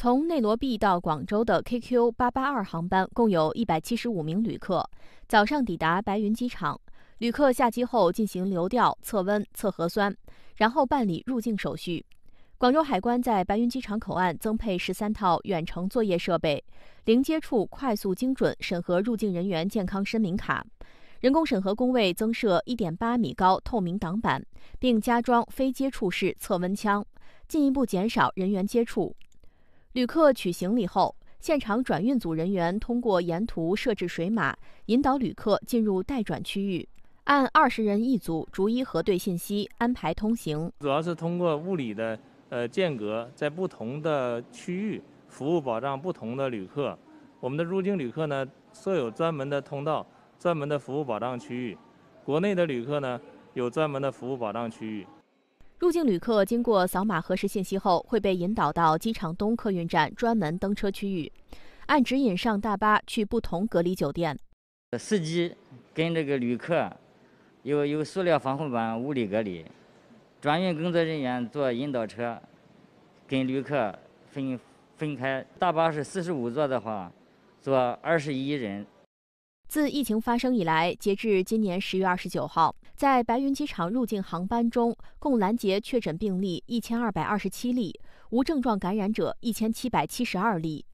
从内罗毕到广州的 KQ 八八二航班共有一百七十五名旅客，早上抵达白云机场。旅客下机后进行流调、测温、测核酸，然后办理入境手续。广州海关在白云机场口岸增配十三套远程作业设备，零接触、快速精准审核入境人员健康申明卡。人工审核工位增设一点八米高透明挡板，并加装非接触式测温枪，进一步减少人员接触。旅客取行李后，现场转运组人员通过沿途设置水马，引导旅客进入待转区域，按二十人一组逐一核对信息，安排通行。主要是通过物理的呃间隔，在不同的区域服务保障不同的旅客。我们的入境旅客呢，设有专门的通道、专门的服务保障区域；国内的旅客呢，有专门的服务保障区域。入境旅客经过扫码核实信息后，会被引导到机场东客运站专门登车区域，按指引上大巴去不同隔离酒店。司机跟这个旅客有有塑料防护板物理隔离，转运工作人员做引导车，跟旅客分分开。大巴是四十五座的话，坐二十一人。自疫情发生以来，截至今年十月二十九号，在白云机场入境航班中共拦截确诊病例一千二百二十七例，无症状感染者一千七百七十二例。